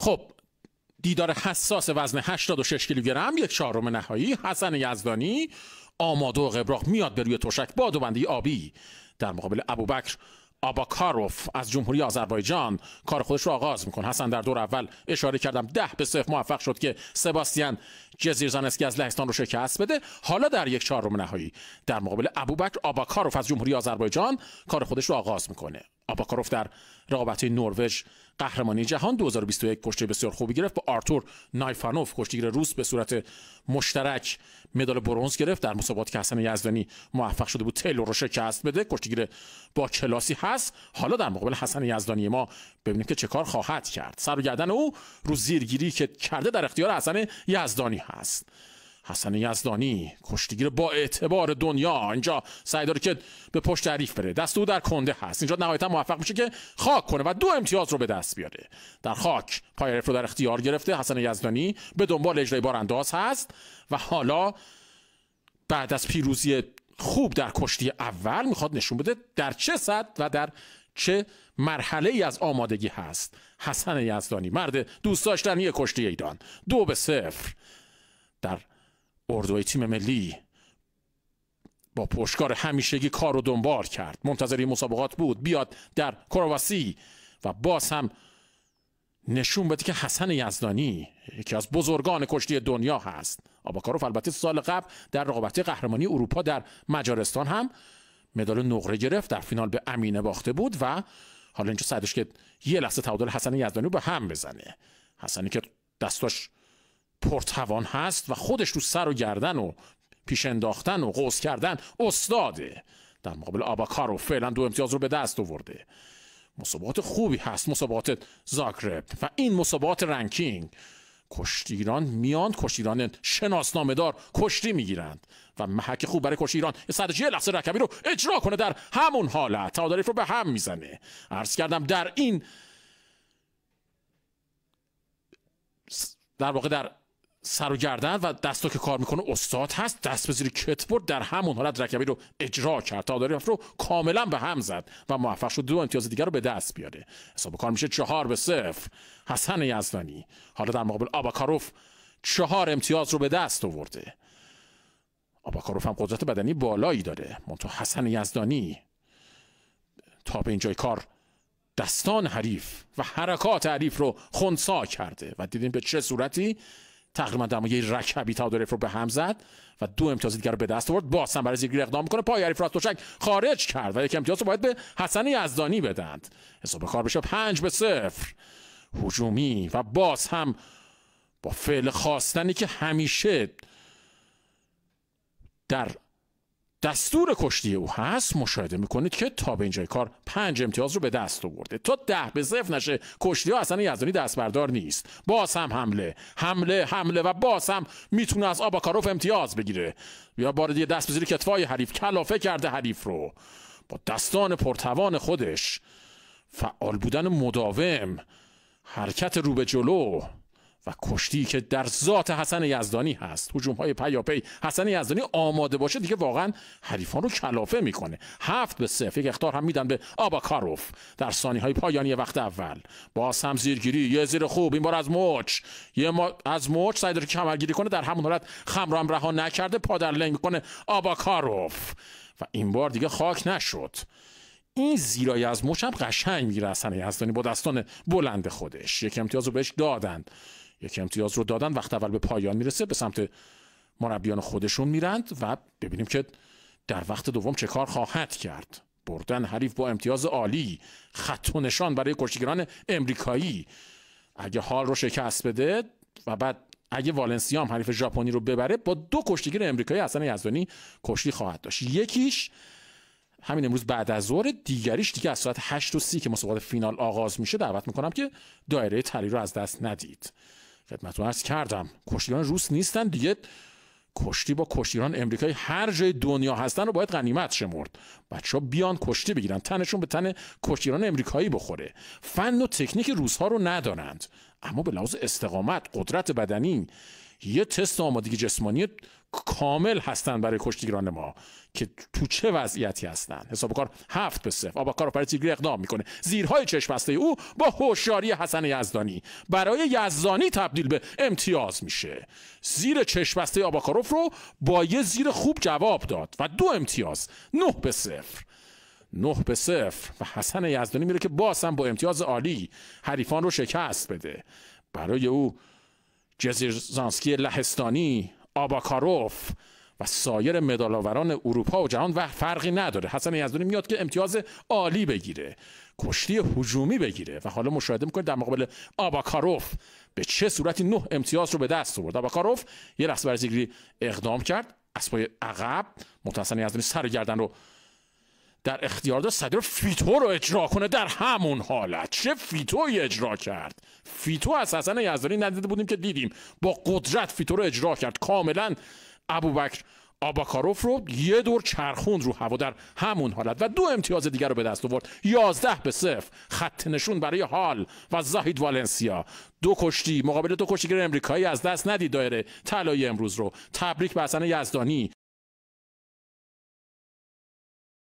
خب دیدار حساس وزن 86 کیلوگرم یک چهارم نهایی حسن یزدانی آماده و قبراق میاد به روی تشک با دوبنده آبی در مقابل ابوبکر آباکاروف از جمهوری آذربایجان کار خودش رو آغاز میکنه حسن در دور اول اشاره کردم ده به صفر موفق شد که سباستیان جزیرزانسکی از لهستان رو شکست بده حالا در یک چهارم نهایی در مقابل ابوبکر آباکاروف از جمهوری آذربایجان کار خودش رو آغاز میکنه آباکاروف در رقابت نروژ قهرمانی جهان 2021 کشتی بسیار خوبی گرفت با آرتور نایفانوف کشتیگیر روس به صورت مشترک مدال برونز گرفت در مسابقات که حسن یزدانی موفق شده بود تیلور رو شکست بده کشتیگیر با کلاسی هست حالا در مقابل حسن یزدانی ما ببینیم که چه کار خواهد کرد سر و گردن او رو زیرگیری که کرده در اختیار حسن یزدانی هست حسن یزدانی کشتیگیر با اعتبار دنیا اینجا سعی داره که به پشت عریف بره دست او در کنده هست اینجا نهایتا موفق میشه که خاک کنه و دو امتیاز رو به دست بیاره در خاک پایرف رو در اختیار گرفته حسن یزدانی به دنبال اجرای بارانداز هست و حالا بعد از پیروزی خوب در کشتی اول میخواد نشون بده در چه سطح و در چه مرحله ای از آمادگی هست حسن یزدانی مرد دوست داشتنی کشتی ایران دو به صفر در اردوی تیم ملی با پشکار همیشگی کار رو دنبال کرد منتظری مسابقات بود بیاد در کرواسی و باز هم نشون بده که حسن یزدانی یکی از بزرگان کشتی دنیا هست آباکاروف البته سال قبل در رقابت قهرمانی اروپا در مجارستان هم مدال نقره گرفت در فینال به امینه باخته بود و حالا اینجا سعدش که یه لحظه تعادل حسن یزدانی به هم بزنه حسنی که دستاش پرتوان هست و خودش رو سر و گردن و پیش انداختن و قوس کردن استاده در مقابل آباکارو فعلا دو امتیاز رو به دست آورده مسابقات خوبی هست مسابقات زاگرب و این مسابقات رنکینگ کشتیران میان کشتیران شناسنامه دار کشتی میگیرند و محک خوب برای کشتی ایران صدجیه لحظه رکبی رو اجرا کنه در همون حالت تعادلیف رو به هم میزنه عرض کردم در این در واقع در سر و گردن و که کار میکنه استاد هست دست به زیر در همون حالت رکبی رو اجرا کرد تا رفت رو کاملا به هم زد و موفق شد دو امتیاز دیگر رو به دست بیاره حساب کار میشه چهار به صفر حسن یزدانی حالا در مقابل آباکاروف چهار امتیاز رو به دست آورده آباکاروف هم قدرت بدنی بالایی داره منتها حسن یزدانی تا به اینجای کار دستان حریف و حرکات حریف رو خونسا کرده و دیدیم به چه صورتی تقریبا در یه رکبی تادرف رو به هم زد و دو امتیاز دیگر رو به دست آورد باز هم برای زیرگیر اقدام میکنه پای از توشک خارج کرد و یک امتیاز رو باید به حسن یزدانی بدند حساب کار بشه پنج به صفر هجومی و باز هم با فعل خواستنی که همیشه در دستور کشتی او هست مشاهده میکنید که تا به اینجای کار پنج امتیاز رو به دست آورده تا ده به صفر نشه کشتی ها اصلا یزدانی دست بردار نیست باز هم حمله حمله حمله و باز هم میتونه از آباکاروف امتیاز بگیره یا بار دیگه دست بزیری کتفای حریف کلافه کرده حریف رو با دستان پرتوان خودش فعال بودن مداوم حرکت رو به جلو و کشتی که در ذات حسن یزدانی هست حجوم های پیاپی حسن یزدانی آماده باشه دیگه واقعا حریفان رو کلافه میکنه هفت به صفر یک اختار هم میدن به آباکاروف در ثانی های پایانی وقت اول با هم زیرگیری یه زیر خوب این بار از مچ یه ما از مچ سعی داره کمرگیری کنه در همون حالت خمرام هم رها نکرده پادر لنگ میکنه آباکاروف و این بار دیگه خاک نشد این زیرایی از مچ هم قشنگ میگیره حسن یزدانی با دستان بلند خودش یک امتیاز رو بهش دادند یک امتیاز رو دادن وقت اول به پایان میرسه به سمت مربیان خودشون میرند و ببینیم که در وقت دوم چه کار خواهد کرد بردن حریف با امتیاز عالی خط و نشان برای کشتیگران امریکایی اگه حال رو شکست بده و بعد اگه والنسیا هم حریف ژاپنی رو ببره با دو کشتیگیر امریکایی حسن یزدانی کشتی خواهد داشت یکیش همین امروز بعد از ظهر دیگریش دیگه از ساعت 8 و که مسابقات فینال آغاز میشه دعوت میکنم که دایره تری رو از دست ندید خدمتتون عرض کردم کشتیران روس نیستن دیگه کشتی با کشتیران امریکایی هر جای دنیا هستن رو باید غنیمت شمرد بچه ها بیان کشتی بگیرن تنشون به تن کشتیران امریکایی بخوره فن و تکنیک ها رو ندارند اما به لحاظ استقامت قدرت بدنی یه تست آمادگی جسمانی کامل هستن برای کشتیگران ما که تو چه وضعیتی هستن حساب کار هفت به صفر آباکار برای پرتیگری اقدام میکنه زیرهای چشم بسته او با هوشیاری حسن یزدانی برای یزدانی تبدیل به امتیاز میشه زیر چشم بسته آباکاروف رو با یه زیر خوب جواب داد و دو امتیاز نه به صفر نه به صفر و حسن یزدانی میره که باسم با امتیاز عالی حریفان رو شکست بده برای او جزیرزانسکی لهستانی آباکاروف و سایر مدالاوران اروپا و جهان و فرقی نداره حسن یزدانی میاد که امتیاز عالی بگیره کشتی حجومی بگیره و حالا مشاهده میکنید در مقابل آباکاروف به چه صورتی نه امتیاز رو به دست آورد آباکاروف یه رقص اقدام کرد اسبای عقب متحسن یزدانی سر گردن رو در اختیار داشت صدر فیتو رو اجرا کنه در همون حالت چه فیتو اجرا کرد فیتو از حسن یزدانی ندیده بودیم که دیدیم با قدرت فیتو رو اجرا کرد کاملا ابوبکر آباکاروف رو یه دور چرخوند رو هوا در همون حالت و دو امتیاز دیگر رو به دست آورد یازده به صفر خط نشون برای حال و زاهید والنسیا دو کشتی مقابل دو کشتیگر امریکایی از دست ندید دایره طلایی امروز رو تبریک به حسن یزدانی